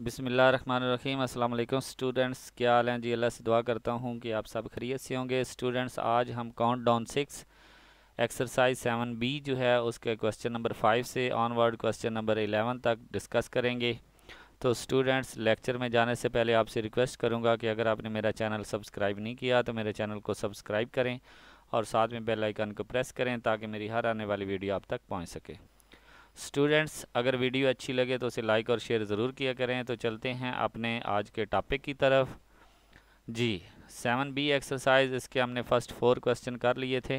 अस्सलाम वालेकुम स्टूडेंट्स क्या हाल हैं जी अल्लाह से दुआ करता हूँ कि आप सब खरीत से होंगे स्टूडेंट्स आज हम count down six exercise seven B जो है उसके क्वेश्चन नंबर फाइव से ऑनवर्ड क्वेश्चन नंबर एलेवन तक डिस्कस करेंगे तो स्टूडेंट्स लेक्चर में जाने से पहले आपसे रिक्वेस्ट करूँगा कि अगर आपने मेरा चैनल सब्सक्राइब नहीं किया तो मेरे चैनल को सब्सक्राइब करें और साथ में बेल आइकन को प्रेस करें ताकि मेरी हर आने वाली वीडियो आप तक पहुँच सके स्टूडेंट्स अगर वीडियो अच्छी लगे तो उसे लाइक और शेयर ज़रूर किया करें तो चलते हैं अपने आज के टॉपिक की तरफ जी सेवन बी एक्सरसाइज इसके हमने फ़र्स्ट फोर क्वेश्चन कर लिए थे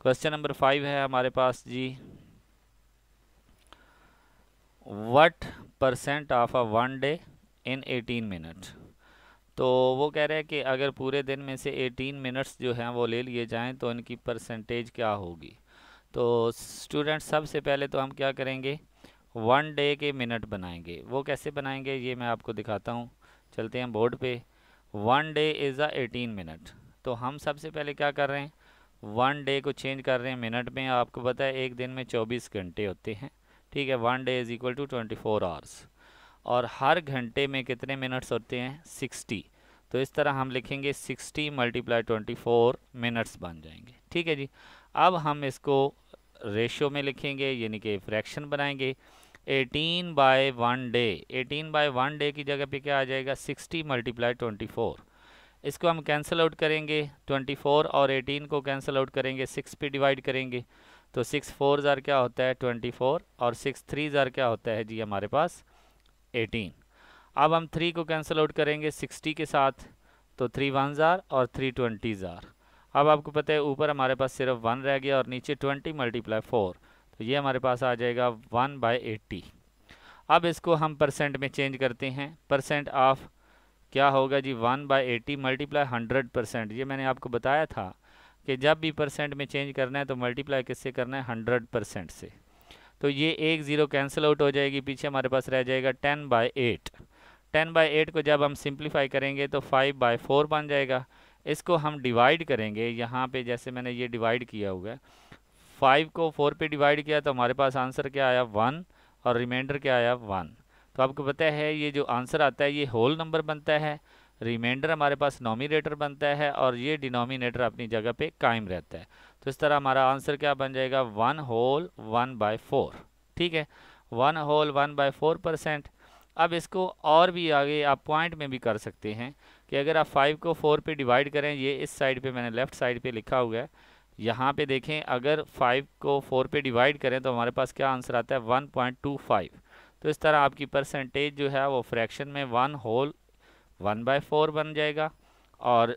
क्वेश्चन नंबर फाइव है हमारे पास जी what percent of a one day in eighteen minute तो वो कह रहे हैं कि अगर पूरे दिन में से एटीन मिनट्स जो हैं वो ले लिए जाएं तो इनकी परसेंटेज क्या होगी तो स्टूडेंट सबसे पहले तो हम क्या करेंगे वन डे के मिनट बनाएंगे वो कैसे बनाएंगे ये मैं आपको दिखाता हूँ चलते हैं बोर्ड पे one day is a eighteen minute तो हम सबसे पहले क्या कर रहे हैं वन डे को चेंज कर रहे हैं मिनट में आपको पता है एक दिन में चौबीस घंटे होते हैं ठीक है one day is equal to twenty four hours और हर घंटे में कितने मिनट्स होते हैं सिक्सटी तो इस तरह हम लिखेंगे 60 मल्टीप्लाई ट्वेंटी मिनट्स बन जाएंगे ठीक है जी अब हम इसको रेशियो में लिखेंगे यानी कि फ्रैक्शन बनाएंगे 18 by one day 18 by one day की जगह पे क्या आ जाएगा 60 मल्टीप्लाई ट्वेंटी इसको हम कैंसिल आउट करेंगे 24 और 18 को कैंसिल आउट करेंगे 6 पे डिवाइड करेंगे तो सिक्स फोर ज़ार क्या होता है 24 और सिक्स थ्री ज़ार क्या होता है जी हमारे पास एटीन अब हम थ्री को कैंसिल आउट करेंगे सिक्सटी के साथ तो थ्री वन ज़ार और थ्री ट्वेंटी ज़ार अब आपको पता है ऊपर हमारे पास सिर्फ वन रह गया और नीचे ट्वेंटी मल्टीप्लाई फोर तो ये हमारे पास आ जाएगा वन बाई एट्टी अब इसको हम परसेंट में चेंज करते हैं परसेंट ऑफ क्या होगा जी one by eighty multiply hundred percent ये मैंने आपको बताया था कि जब भी परसेंट में चेंज करना है तो मल्टीप्लाई किससे करना है हंड्रेड परसेंट से तो ये एक ज़ीरो कैंसिल आउट हो जाएगी पीछे हमारे पास रह जाएगा ten by eight ten by eight को जब हम सिंप्लीफाई करेंगे तो फाइव बाई फोर बन जाएगा इसको हम डिवाइड करेंगे यहाँ पे जैसे मैंने ये डिवाइड किया हुआ है फाइव को फोर पे डिवाइड किया तो हमारे पास आंसर क्या आया वन और रिमाइंडर क्या आया वन तो आपको पता है ये जो आंसर आता है ये होल नंबर बनता है रिमाइंडर हमारे पास नॉमिनेटर बनता है और ये डिनोमिनेटर अपनी जगह पे कायम रहता है तो इस तरह हमारा आंसर क्या बन जाएगा one whole one by four ठीक है one whole one by four percent अब इसको और भी आगे आप पॉइंट में भी कर सकते हैं कि अगर आप फाइव को फोर पे डिवाइड करें ये इस साइड पे मैंने लेफ़्ट साइड पे लिखा हुआ है यहाँ पे देखें अगर फाइव को फोर पे डिवाइड करें तो हमारे पास क्या आंसर आता है वन पॉइंट टू फाइव तो इस तरह आपकी परसेंटेज जो है वो फ्रैक्शन में one whole one by four बन जाएगा और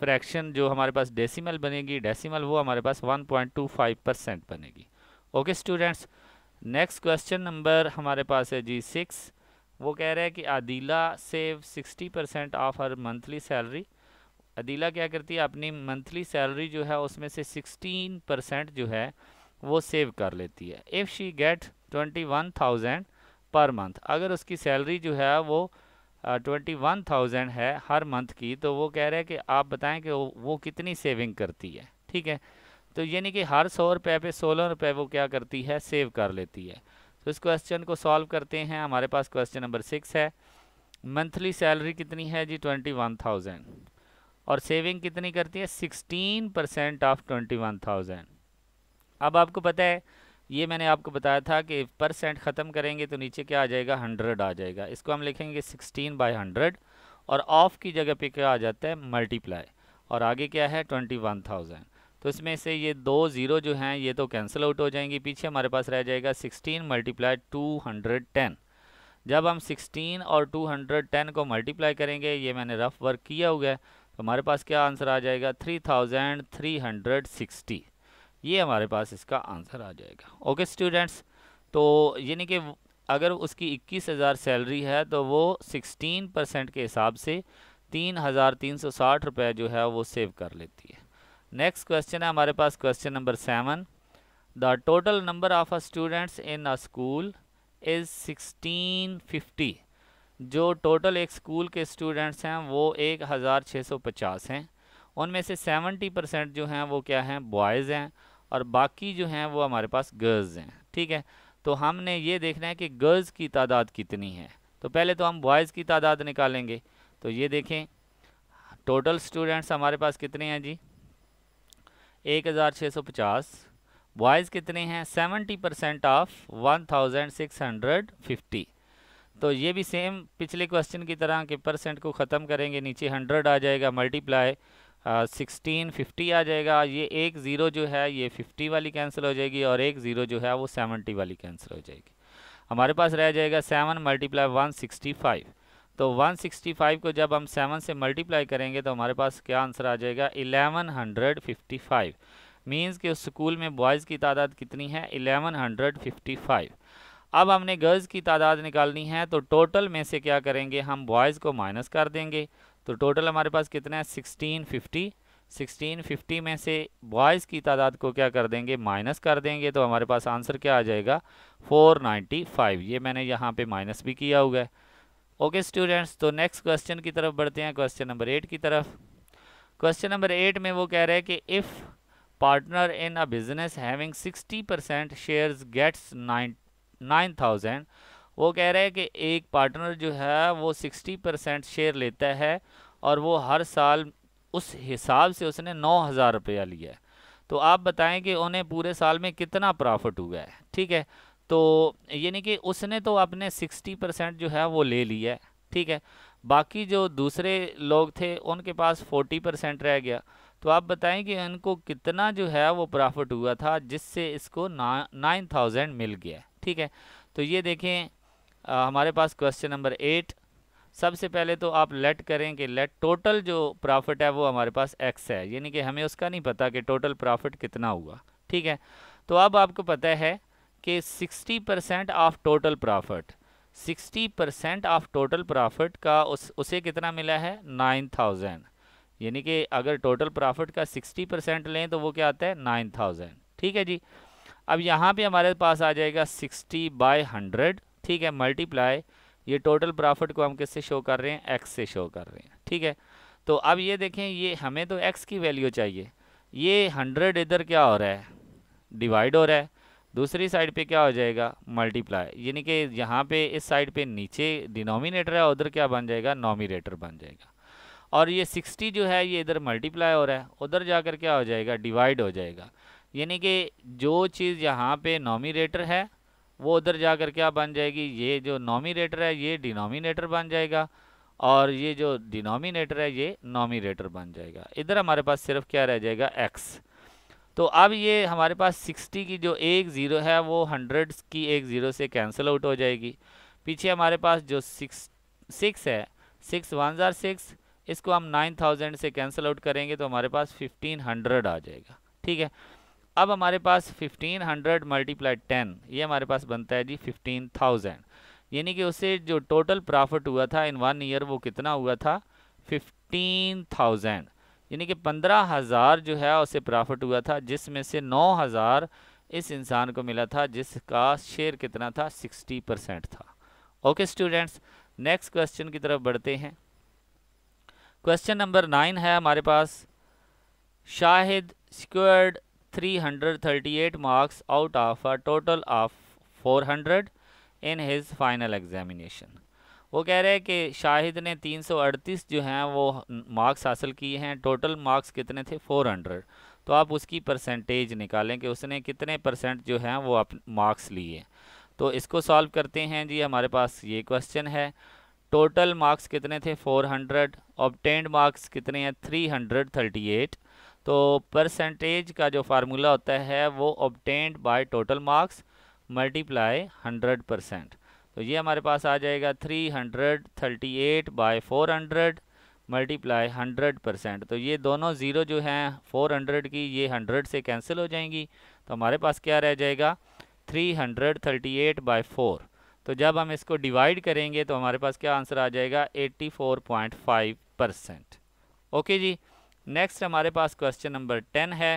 फ्रैक्शन जो हमारे पास डेसीमल बनेगी डेसीमल वो हमारे पास one point two five percent बनेगी okay students next question number हमारे पास है जी सिक्स वो कह रहा है कि Adila save sixty percent of हर मंथली सैलरी अदीला क्या करती है अपनी मंथली सैलरी जो है उसमें से सिक्सटीन परसेंट जो है वो सेव कर लेती है if she get twenty one thousand per month अगर उसकी सैलरी जो है वो ट्वेंटी वन थाउजेंड है हर मंथ की तो वो कह रहे हैं कि आप बताएं कि वो कितनी सेविंग करती है ठीक है तो यानी कि हर सौ रुपये पे सोलह रुपये वो क्या करती है सेव कर लेती है तो इस क्वेश्चन को सॉल्व करते हैं हमारे पास क्वेश्चन नंबर सिक्स है मंथली सैलरी कितनी है जी ट्वेंटी वन थाउजेंड और सेविंग कितनी करती है sixteen percent of twenty one thousand अब आपको पता है ये मैंने आपको बताया था कि परसेंट ख़त्म करेंगे तो नीचे क्या आ जाएगा हंड्रेड आ जाएगा इसको हम लिखेंगे सिक्सटीन बाई हंड्रेड और ऑफ की जगह पे क्या आ जाता है मल्टीप्लाई और आगे क्या है ट्वेंटी वन थाउजेंड तो इसमें से ये दो ज़ीरो जो हैं ये तो कैंसिल आउट हो जाएंगी पीछे हमारे पास रह जाएगा sixteen multiply two hundred ten जब हम 16 और 210 को मल्टीप्लाई करेंगे ये मैंने रफ़ वर्क किया हुआ है तो हमारे पास क्या आंसर आ जाएगा 3360 ये हमारे पास इसका आंसर आ जाएगा ओके स्टूडेंट्स तो यानी कि अगर उसकी 21000 सैलरी है तो वो 16 परसेंट के हिसाब से साठ रुपए जो है वो सेव कर लेती है नेक्स्ट क्वेश्चन है हमारे पास question number seven the total number of students in a school is sixteen fifty जो टोटल एक स्कूल के स्टूडेंट्स हैं वो एक हज़ार छः सौ पचास हैं उनमें से सेवेंटी परसेंट जो हैं वो क्या हैं बॉयज़ हैं और बाकी जो हैं वो हमारे पास गर्ल्स हैं ठीक है तो हमने ये देखना है कि गर्ल्स की तादाद कितनी है तो पहले तो हम बॉयज़ की तादाद निकालेंगे तो ये देखें टोटल स्टूडेंट्स हमारे पास कितने हैं जी एक हज़ार छः सौ पचास बॉयज़ कितने हैं seventy percent of one thousand six hundred fifty तो ये भी सेम पिछले क्वेश्चन की तरह के परसेंट को ख़त्म करेंगे नीचे हंड्रेड आ जाएगा मल्टीप्लाई सिक्सटीन फिफ्टी आ जाएगा ये एक ज़ीरो जो है ये फिफ्टी वाली कैंसिल हो जाएगी और एक ज़ीरो जो है वो सेवेंटी वाली कैंसिल हो जाएगी हमारे पास रह जाएगा seven multiply one sixty five तो 165 को जब हम 7 से मल्टीप्लाई करेंगे तो हमारे पास क्या आंसर आ जाएगा 1155 मींस कि उस स्कूल में बॉयज़ की तादाद कितनी है 1155 अब हमने गर्ल्स की तादाद निकालनी है तो टोटल में से क्या करेंगे हम बॉयज़ को माइनस कर देंगे तो टोटल हमारे पास कितना है 1650 1650 में से बॉयज़ की तादाद को क्या कर देंगे माइनस कर देंगे तो हमारे पास आंसर क्या आ जाएगा 495 ये मैंने यहाँ पे माइनस भी किया हुआ है ओके स्टूडेंट्स तो नेक्स्ट क्वेश्चन की तरफ बढ़ते हैं क्वेश्चन नंबर एट की तरफ क्वेश्चन नंबर एट में वो कह रहे हैं कि if partner in a business having 60% shares gets 9000 वो कह रहे हैं कि एक पार्टनर जो है वो 60% शेयर लेता है और वो हर साल उस हिसाब से उसने नौ हज़ार रुपया लिया है तो आप बताएं कि उन्हें पूरे साल में कितना प्रॉफिट हुआ है ठीक है तो यानी कि उसने तो अपने 60 परसेंट जो है वो ले लिया है ठीक है बाकी जो दूसरे लोग थे उनके पास 40 परसेंट रह गया तो आप बताएं कि इनको कितना जो है वो प्रॉफिट हुआ था जिससे इसको ना नाइन थाउजेंड मिल गया ठीक है तो ये देखें आ, हमारे पास क्वेश्चन नंबर एट सबसे पहले तो आप लेट करें कि लेट टोटल जो प्रॉफिट है वो हमारे पास एक्स है यानी कि हमें उसका नहीं पता कि टोटल प्रॉफिट कितना हुआ ठीक है तो अब आपको पता है कि 60 percent of total profit 60 percent of total profit का उस उसे कितना मिला है नाइन थाउजेंड यानी कि अगर टोटल प्रॉफिट का 60 परसेंट लें तो वो क्या आता है नाइन थाउजेंड ठीक है जी अब यहाँ पे हमारे पास आ जाएगा 60 बाय 100 ठीक है मल्टीप्लाई ये टोटल प्रॉफिट को हम किससे शो कर रहे हैं एक्स से शो कर रहे हैं ठीक है तो अब ये देखें ये हमें तो एक्स की वैल्यू चाहिए ये हंड्रेड इधर क्या हो रहा है डिवाइड हो रहा है दूसरी साइड पे क्या हो जाएगा मल्टीप्लाई यानी कि यहाँ पे इस साइड पे नीचे डिनोमिनेटर है उधर क्या बन जाएगा नॉमिनेटर बन जाएगा और ये 60 जो है ये इधर मल्टीप्लाई हो रहा है उधर जाकर क्या हो जाएगा डिवाइड हो जाएगा यानी कि जो चीज़ यहाँ पे नॉमिनेटर है वो उधर जाकर क्या बन जाएगी ये जो नॉमिनेटर है ये डिनोमिनेटर बन जाएगा और ये जो डिनोमिनेटर है ये नॉमिनेटर बन जाएगा इधर हमारे पास सिर्फ क्या रह जाएगा एक्स तो अब ये हमारे पास 60 की जो एक ज़ीरो है वो हंड्रेड की एक ज़ीरो से कैंसिल आउट हो जाएगी पीछे हमारे पास जो सिक्स सिक्स है सिक्स वन ज़ार सिक्स इसको हम नाइन थाउजेंड से कैंसिल आउट करेंगे तो हमारे पास फिफ्टीन हंड्रेड आ जाएगा ठीक है अब हमारे पास फिफ्टीन हंड्रेड मल्टीप्लाई टेन ये हमारे पास बनता है जी फिफ्टीन थाउजेंड यानी कि उससे जो टोटल प्रॉफिट हुआ था इन वन ईयर वो कितना हुआ था फिफ्टीन थाउजेंड यानी कि पंद्रह हज़ार जो है उसे प्रॉफिट हुआ था जिसमें से नौ हज़ार इस इंसान को मिला था जिसका शेयर कितना था सिक्सटी परसेंट था ओके स्टूडेंट्स नेक्स्ट क्वेश्चन की तरफ बढ़ते हैं क्वेश्चन नंबर नाइन है हमारे पास Shahid scored marks out of a total of four hundred in his final examination वो कह रहे हैं कि शाहिद ने 338 जो हैं वो मार्क्स हासिल किए हैं टोटल मार्क्स कितने थे 400 तो आप उसकी परसेंटेज निकालें कि उसने कितने परसेंट जो हैं वो अप मार्क्स लिए तो इसको सॉल्व करते हैं जी हमारे पास ये क्वेश्चन है टोटल मार्क्स कितने थे 400 ऑबटेंड मार्क्स कितने हैं 338 तो परसेंटेज का जो फार्मूला होता है वो obtained by total marks multiply hundred percent तो ये हमारे पास आ जाएगा three hundred thirty eight by four hundred multiply hundred percent तो ये दोनों ज़ीरो जो हैं फोर हंड्रेड की ये हंड्रेड से कैंसिल हो जाएंगी तो हमारे पास क्या रह जाएगा three hundred thirty eight by four तो जब हम इसको डिवाइड करेंगे तो हमारे पास क्या आंसर आ जाएगा eighty four point five percent okay जी नेक्स्ट हमारे पास क्वेश्चन नंबर टेन है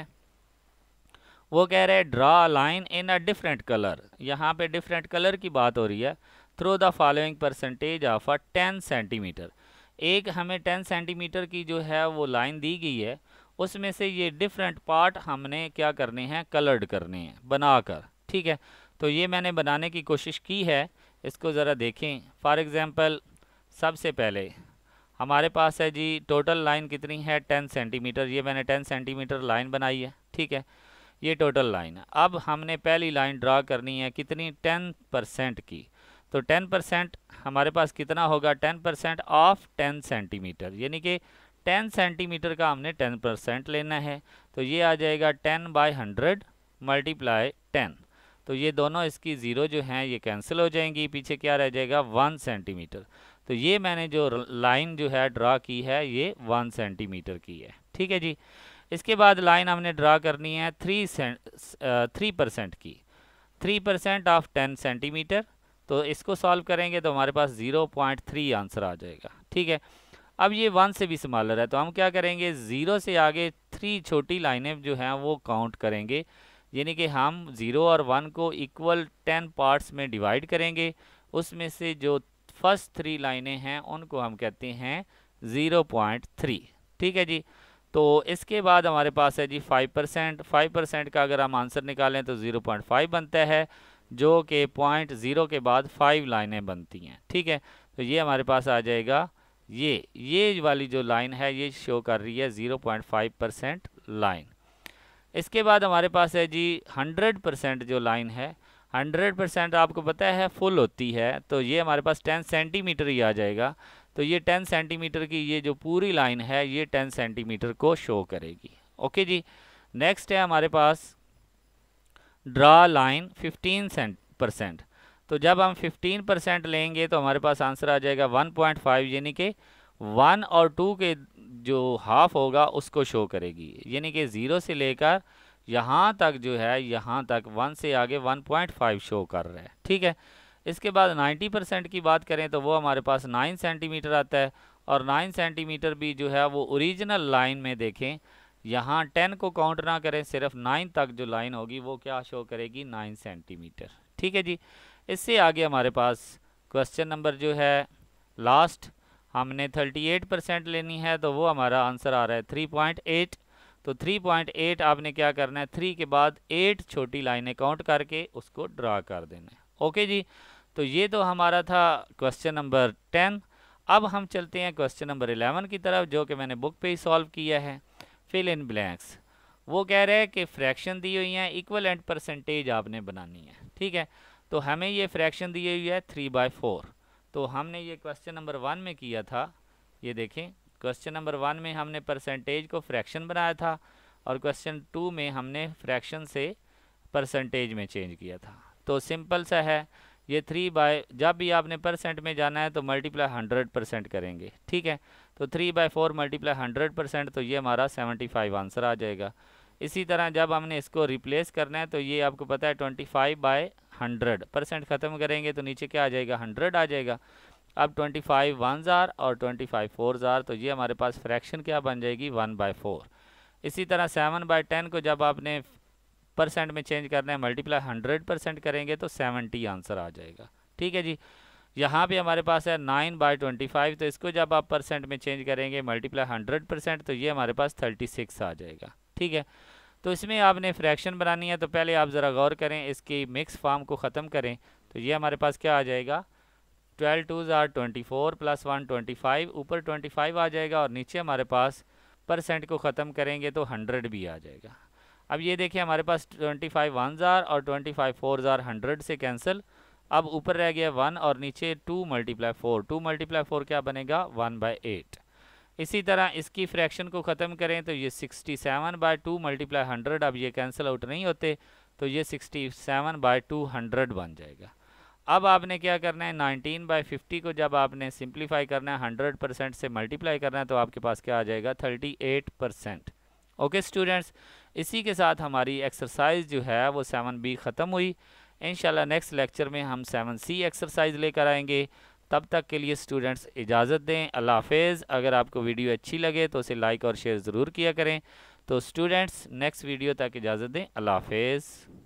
वो कह रहे हैं draw line in a different colour यहाँ पे डिफरेंट कलर की बात हो रही है through the following percentage of a ten centimetre एक हमें टेन सेंटीमीटर की जो है वो लाइन दी गई है उसमें से ये डिफरेंट पार्ट हमने क्या करने हैं कलर्ड करने हैं बनाकर ठीक है तो ये मैंने बनाने की कोशिश की है इसको ज़रा देखें फॉर एग्ज़ाम्पल सबसे पहले हमारे पास है जी टोटल लाइन कितनी है टेन सेंटीमीटर ये मैंने टेन सेंटीमीटर लाइन बनाई है ठीक है ये टोटल लाइन है अब हमने पहली लाइन ड्रा करनी है कितनी टेन परसेंट की तो टेन परसेंट हमारे पास कितना होगा ten percent of ten centimetre यानी कि टेन सेंटीमीटर का हमने टेन परसेंट लेना है तो ये आ जाएगा ten by hundred multiply ten तो ये दोनों इसकी ज़ीरो जो हैं ये कैंसिल हो जाएंगी पीछे क्या रह जाएगा वन सेंटीमीटर तो ये मैंने जो लाइन जो है ड्रा की है ये वन सेंटीमीटर की है ठीक है जी इसके बाद लाइन हमने ड्रा करनी है थ्री थ्री परसेंट की three percent of ten centimetre तो इसको सॉल्व करेंगे तो हमारे पास ज़ीरो पॉइंट थ्री आंसर आ जाएगा ठीक है अब ये वन से भी स्मॉलर है तो हम क्या करेंगे ज़ीरो से आगे थ्री छोटी लाइनें जो हैं वो काउंट करेंगे यानी कि हम ज़ीरो और वन को इक्वल टेन पार्ट्स में डिवाइड करेंगे उसमें से जो फर्स्ट थ्री लाइनें हैं उनको हम कहते हैं ज़ीरो पॉइंट थ्री ठीक है जी तो इसके बाद हमारे पास है जी फाइव परसेंट फाइव परसेंट का अगर हम आंसर निकालें तो ज़ीरो पॉइंट फाइव बनता है जो कि पॉइंट ज़ीरो के बाद फाइव लाइनें बनती हैं ठीक है तो ये हमारे पास आ जाएगा ये ये वाली जो लाइन है ये शो कर रही है zero point five percent line इसके बाद हमारे पास है जी हंड्रेड परसेंट जो लाइन है हंड्रेड परसेंट आपको पता है फुल होती है तो ये हमारे पास टेन सेंटीमीटर ही आ जाएगा तो ये टेन सेंटीमीटर की ये जो पूरी लाइन है ये टेन सेंटीमीटर को शो करेगी ओके जी नेक्स्ट है हमारे पास ड्रा लाइन फिफ्टीन परसेंट तो जब हम 15 परसेंट लेंगे तो हमारे पास आंसर आ जाएगा 1.5 यानी कि 1 और 2 के जो हाफ होगा उसको शो करेगी यानी कि ज़ीरो से लेकर यहाँ तक जो है यहाँ तक वन से आगे फाइव शो कर रहा है ठीक है इसके बाद 90 परसेंट की बात करें तो वो हमारे पास 9 सेंटीमीटर आता है और 9 सेंटीमीटर भी जो है वो ओरिजिनल लाइन में देखें यहाँ 10 को काउंट ना करें सिर्फ 9 तक जो लाइन होगी वो क्या शो करेगी 9 सेंटीमीटर ठीक है जी इससे आगे हमारे पास क्वेश्चन नंबर जो है लास्ट हमने 38 परसेंट लेनी है तो वो हमारा आंसर आ रहा है 3.8 तो 3.8 आपने क्या करना है थ्री के बाद एट छोटी लाइनें काउंट करके उसको ड्रा कर देना है ओके जी तो ये तो हमारा था क्वेश्चन नंबर टेन अब हम चलते हैं क्वेश्चन नंबर एलेवन की तरफ जो कि मैंने बुक पे ही सॉल्व किया है फिल इन ब्लैंक्स वो कह रहे हैं कि फ्रैक्शन दी हुई हैं इक्वल एंड परसेंटेज आपने बनानी है ठीक है तो हमें ये फ्रैक्शन दी हुई है थ्री बाई फोर तो हमने ये क्वेश्चन नंबर वन में किया था ये देखें क्वेश्चन नंबर वन में हमने परसेंटेज को फ्रैक्शन बनाया था और क्वेश्चन टू में हमने फ्रैक्शन से परसेंटेज में चेंज किया था तो सिंपल सा है ये थ्री बाय जब भी आपने परसेंट में जाना है तो मल्टीप्लाई हंड्रेड परसेंट करेंगे ठीक है तो three by four multiply hundred percent तो ये हमारा सेवेंटी फाइव आंसर आ जाएगा इसी तरह जब हमने इसको रिप्लेस करना है तो ये आपको पता है twenty five by hundred percent ख़त्म करेंगे तो नीचे क्या आ जाएगा हंड्रेड आ जाएगा अब ट्वेंटी फाइव वन ज़ार और ट्वेंटी फाइव फोर ज़ार तो ये हमारे पास फ्रैक्शन क्या बन जाएगी वन बाय फोर इसी तरह सेवन बाई टेन को जब आपने परसेंट में चेंज करना है मल्टीप्लाई हंड्रेड परसेंट करेंगे तो सेवेंटी आंसर आ जाएगा ठीक है जी यहाँ पे हमारे पास है नाइन बाई ट्वेंटी फाइव तो इसको जब आप परसेंट में चेंज करेंगे मल्टीप्लाई हंड्रेड परसेंट तो ये हमारे पास थर्टी सिक्स आ जाएगा ठीक है तो इसमें आपने फ्रैक्शन बनानी है तो पहले आप ज़रा गौर करें इसकी मिक्स फार्म को ख़त्म करें तो ये हमारे पास क्या आ जाएगा twelve two are twenty four plus one twenty five ऊपर ट्वेंटी फाइव आ जाएगा और नीचे हमारे पास परसेंट को ख़त्म करेंगे तो हंड्रेड भी आ जाएगा अब ये देखिए हमारे पास ट्वेंटी फाइव वन ज़ार और twenty five four are hundred से कैंसिल अब ऊपर रह गया वन और नीचे two multiply four two multiply four क्या बनेगा वन बाई एट इसी तरह इसकी फ्रैक्शन को ख़त्म करें तो ये sixty seven by two multiply hundred अब ये कैंसिल आउट नहीं होते तो ये sixty seven by two hundred बन जाएगा अब आपने क्या करना है नाइनटीन बाई फिफ्टी को जब आपने सिंप्लीफाई करना है हंड्रेड परसेंट से मल्टीप्लाई करना है तो आपके पास क्या आ जाएगा thirty eight percent okay students इसी के साथ हमारी एक्सरसाइज जो है वो सेवन बी ख़त्म हुई इन नेक्स्ट लेक्चर में हम सेवन सी एक्सरसाइज लेकर आएंगे तब तक के लिए स्टूडेंट्स इजाज़त दें अल्लाह हाफिज़ अगर आपको वीडियो अच्छी लगे तो उसे लाइक और शेयर ज़रूर किया करें तो स्टूडेंट्स नेक्स्ट वीडियो तक इजाज़त दें अल्लाह हाफिज़